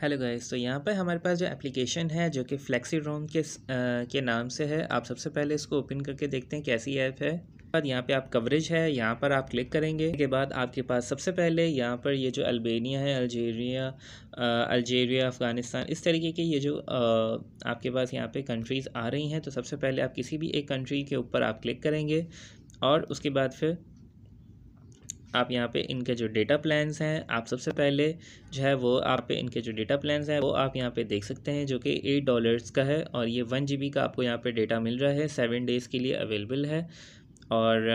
hello guys तो यहाँ पर हमारे पास जो एप्लीकेशन है जो कि फ्लेक्सी रोम के आ, के नाम से है आप सबसे पहले इसको ओपन करके देखते हैं कैसी ऐप है बाद यहाँ पे आप कवरेज है यहाँ पर आप क्लिक करेंगे के बाद आपके पास सबसे पहले यहाँ पर ये जो अल्बेनिया है अल्जीरिया अल्जीरिया अफ़गानिस्तान इस तरीके के ये जो आ, आपके पास यहाँ पर कंट्रीज़ आ रही हैं तो सबसे पहले आप किसी भी एक कंट्री के ऊपर आप क्लिक करेंगे और उसके बाद फिर आप यहाँ पे इनके जो डेटा प्लान्स हैं आप सबसे पहले जो है वो आप पे इनके जो डेटा प्लान्स हैं वो आप यहाँ पे देख सकते हैं जो कि एट डॉलर्स का है और ये वन जी का आपको यहाँ पे डेटा मिल रहा है सेवन डेज़ के लिए अवेलेबल है और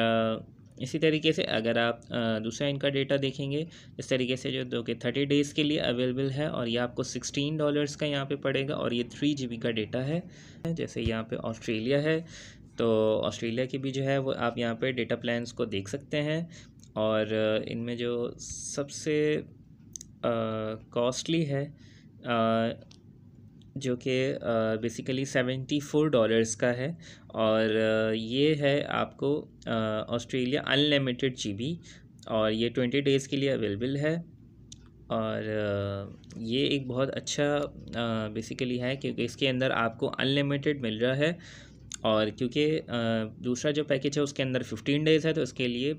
इसी तरीके से अगर आप दूसरा इनका डेटा देखेंगे इस तरीके से जो दो के थर्टी डेज़ के लिए अवेलेबल है और ये आपको सिक्सटीन डॉलर्स का यहाँ पे पड़ेगा और ये थ्री जी का डेटा है जैसे यहाँ पे ऑस्ट्रेलिया है तो ऑस्ट्रेलिया की भी जो है वो आप यहाँ पे डेटा प्लान्स को देख सकते हैं और इनमें जो सबसे कॉस्टली है आ, जो कि बेसिकली सेवेंटी फोर डॉलर्स का है और ये है आपको ऑस्ट्रेलिया अनलिमिटेड जी और ये ट्वेंटी डेज़ के लिए अवेलेबल है और ये एक बहुत अच्छा बेसिकली है क्योंकि इसके अंदर आपको अनलिमिटेड मिल रहा है और क्योंकि दूसरा जो पैकेज है उसके अंदर फिफ्टीन डेज़ है तो इसके लिए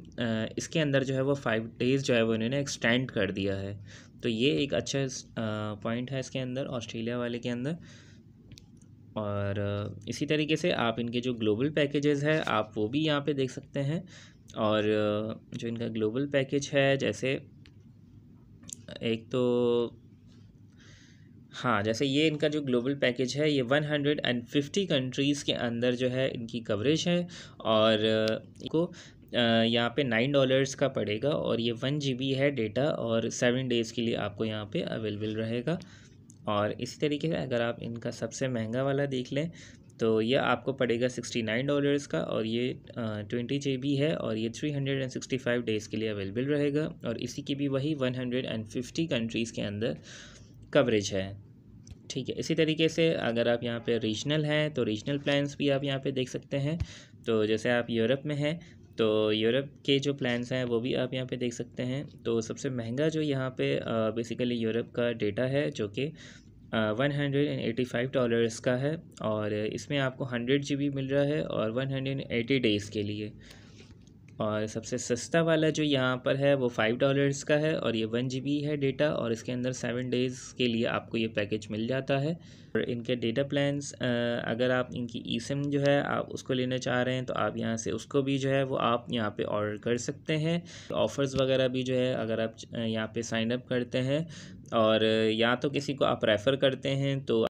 इसके अंदर जो है वो फाइव डेज़ जो है वो इन्होंने एक्सटेंड कर दिया है तो ये एक अच्छा पॉइंट है इसके अंदर ऑस्ट्रेलिया वाले के अंदर और इसी तरीके से आप इनके जो ग्लोबल पैकेजेस है आप वो भी यहाँ पे देख सकते हैं और जो इनका ग्लोबल पैकेज है जैसे एक तो हाँ जैसे ये इनका जो ग्लोबल पैकेज है ये 150 कंट्रीज़ के अंदर जो है इनकी कवरेज है और इनको यहाँ पे नाइन डॉलर्स का पड़ेगा और ये वन जी है डेटा और सेवन डेज़ के लिए आपको यहाँ पे अवेलेबल रहेगा और इसी तरीके से अगर आप इनका सबसे महंगा वाला देख लें तो ये आपको पड़ेगा सिक्सटी नाइन डॉलर्स का और ये ट्वेंटी जे बी है और ये three hundred and sixty five days के लिए अवेलेबल रहेगा और इसी की भी वही one hundred and fifty countries के अंदर कवरेज है ठीक है इसी तरीके से अगर आप यहाँ पे रीजनल हैं तो रीजनल प्लान्स भी आप यहाँ पे देख सकते हैं तो जैसे आप यूरोप में हैं तो यूरोप के जो प्लान्स हैं वो भी आप यहाँ पे देख सकते हैं तो सबसे महंगा जो यहाँ पे बेसिकली यूरोप का डेटा है जो कि one hundred and eighty five dollars का है और इसमें आपको हंड्रेड जी बी मिल रहा है और वन हंड्रेड एटी डेज़ के लिए और सबसे सस्ता वाला जो यहाँ पर है वो फ़ाइव डॉलर्स का है और ये वन जी है डेटा और इसके अंदर सेवन डेज़ के लिए आपको ये पैकेज मिल जाता है और इनके डेटा प्लान्स अगर आप इनकी ई सिम जो है आप उसको लेना चाह रहे हैं तो आप यहाँ से उसको भी जो है वो आप यहाँ पे ऑर्डर कर सकते हैं ऑफ़र्स वगैरह भी जो है अगर आप यहाँ पे साइन अप करते हैं और या तो किसी को आप रेफ़र करते हैं तो